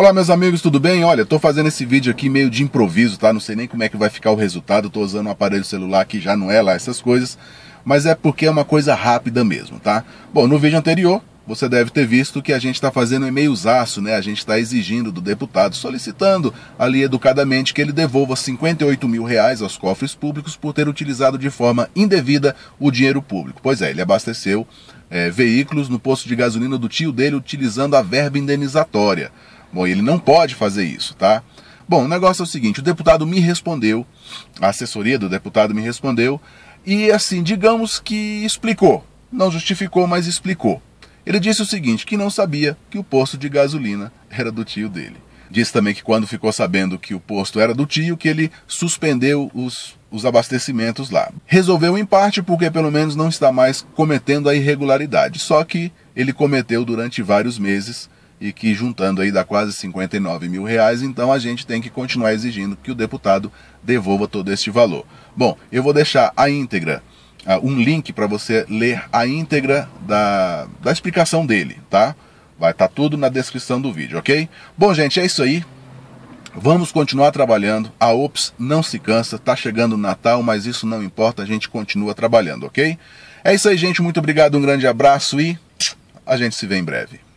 Olá meus amigos, tudo bem? Olha, estou fazendo esse vídeo aqui meio de improviso, tá? Não sei nem como é que vai ficar o resultado, Estou usando um aparelho celular que já não é lá essas coisas, mas é porque é uma coisa rápida mesmo, tá? Bom, no vídeo anterior você deve ter visto que a gente está fazendo um e-mailzaço, né? A gente está exigindo do deputado, solicitando ali educadamente que ele devolva 58 mil reais aos cofres públicos por ter utilizado de forma indevida o dinheiro público. Pois é, ele abasteceu é, veículos no posto de gasolina do tio dele utilizando a verba indenizatória. Bom, ele não pode fazer isso, tá? Bom, o negócio é o seguinte: o deputado me respondeu, a assessoria do deputado me respondeu, e assim, digamos que explicou. Não justificou, mas explicou. Ele disse o seguinte: que não sabia que o posto de gasolina era do tio dele. Disse também que quando ficou sabendo que o posto era do tio, que ele suspendeu os, os abastecimentos lá. Resolveu em parte porque pelo menos não está mais cometendo a irregularidade. Só que ele cometeu durante vários meses e que juntando aí dá quase 59 mil reais, então a gente tem que continuar exigindo que o deputado devolva todo este valor. Bom, eu vou deixar a íntegra, uh, um link para você ler a íntegra da, da explicação dele, tá? Vai estar tá tudo na descrição do vídeo, ok? Bom, gente, é isso aí. Vamos continuar trabalhando. A OPS não se cansa, tá chegando o Natal, mas isso não importa, a gente continua trabalhando, ok? É isso aí, gente. Muito obrigado, um grande abraço e a gente se vê em breve.